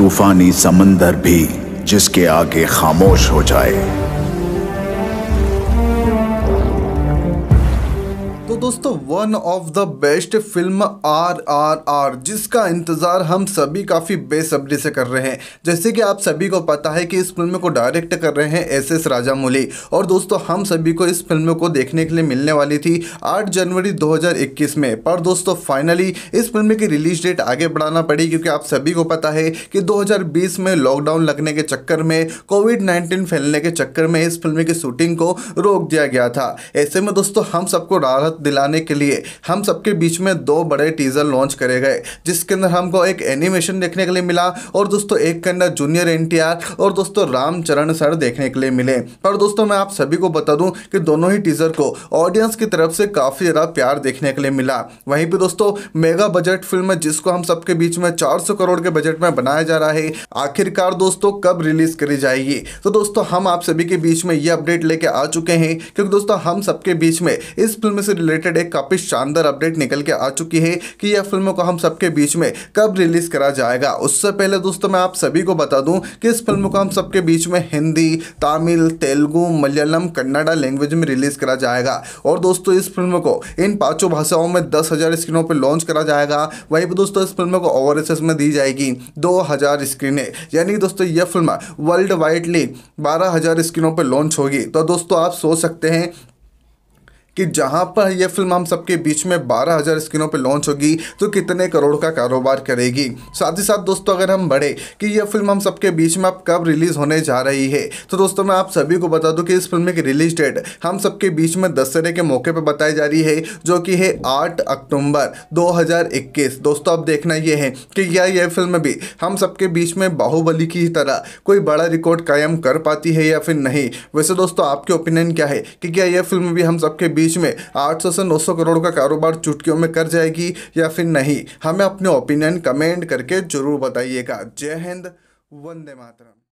तूफानी समंदर भी जिसके आगे खामोश हो जाए दोस्तों one of the best film R R R जिसका इंतज़ार हम सभी काफ़ी बेसब्री से कर रहे हैं जैसे कि आप सभी को पता है कि इस फिल्म को डायरेक्ट कर रहे हैं एस एस राजामौली और दोस्तों हम सभी को इस फिल्म को देखने के लिए मिलने वाली थी 8 जनवरी 2021 में पर दोस्तों फाइनली इस फिल्म की रिलीज डेट आगे बढ़ाना पड़ी क्योंकि आप सभी को पता है कि दो में लॉकडाउन लगने के चक्कर में कोविड नाइन्टीन फैलने के चक्कर में इस फिल्म की शूटिंग को रोक दिया गया था ऐसे में दोस्तों हम सबको राहत दिला दिलाने के लिए हम सबके बीच में दो बड़े टीज़र लॉन्च करे गए जिसके अंदर हमको एक एनिमेशन देखने के लिए मिला और दोस्तों एक के अंदर जूनियर एन और दोस्तों रामचरण सर देखने के लिए मिले पर दोस्तों मैं आप सभी को बता दूं कि दोनों ही टीज़र को ऑडियंस की तरफ से काफ़ी ज़्यादा प्यार देखने के लिए मिला वहीं पर दोस्तों मेगा बजट फिल्म जिसको हम सबके बीच में 400 करोड़ के बजट में बनाया जा रहा है आखिरकार दोस्तों कब रिलीज़ करी जाएगी तो दोस्तों हम आप सभी के बीच में ये अपडेट लेके आ चुके हैं क्योंकि दोस्तों हम सबके बीच में इस फिल्म से रिलेटेड रिलेटेड एक काफ़ी शानदार अपडेट निकल के आ चुकी है कि यह फिल्म को हम सबके बीच में कब रिलीज़ करा जाएगा उससे पहले दोस्तों मैं आप सभी को बता दूं कि इस फिल्म को हम सबके बीच में हिंदी तमिल तेलुगु मलयालम कन्नाडा लैंग्वेज में रिलीज़ करा जाएगा और दोस्तों इस फिल्म को इन पांचों भाषाओं में दस हज़ार स्क्रीनों पर लॉन्च करा जाएगा वही पर दोस्तों इस फिल्म को ओवर में दी जाएगी दो हज़ार स्क्रीनें यानी दोस्तों यह फिल्म वर्ल्ड वाइडली बारह हज़ार स्क्रीनों पर लॉन्च होगी तो दोस्तों आप सोच सकते हैं कि जहां पर यह फिल्म हम सबके बीच में 12,000 स्क्रीनों पर लॉन्च होगी तो कितने करोड़ का कारोबार करेगी साथ ही साथ दोस्तों अगर हम बढ़े कि यह फिल्म हम सबके बीच में अब कब रिलीज़ होने जा रही है तो दोस्तों मैं आप सभी को बता दूं कि इस फिल्म की रिलीज डेट हम सबके बीच में दशहरे के मौके पर बताई जा रही है जो कि है आठ अक्टूबर दो दोस्तों अब देखना यह है कि क्या यह फिल्म भी हम सबके बीच में बाहुबली की तरह कोई बड़ा रिकॉर्ड कायम कर पाती है या फिर नहीं वैसे दोस्तों आपके ओपिनियन क्या है कि क्या यह फिल्म भी हम सबके बीच में 800 से 900 करोड़ का कारोबार चुटकियों में कर जाएगी या फिर नहीं हमें अपने ओपिनियन कमेंट करके जरूर बताइएगा जय हिंद वंदे मातरम